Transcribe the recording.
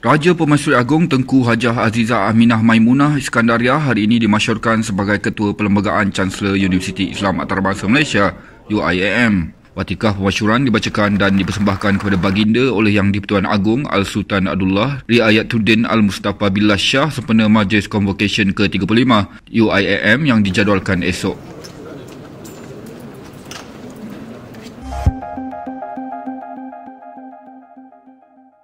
Raja Pemaisuri Agong Tengku Hajah Azizah Aminah Maimunah Iskandaria hari ini dimasyurkan sebagai Ketua Perlembagaan Chancellor Universiti Islam Antarabangsa Malaysia UIAM. Watikah pemasyuran dibacakan dan dipersembahkan kepada baginda oleh Yang di-Pertuan Agong Al-Sultan Abdullah Riayat Riayatuddin Al-Mustafa Billah Shah sempena Majlis Convocation ke-35 UIAM yang dijadualkan esok.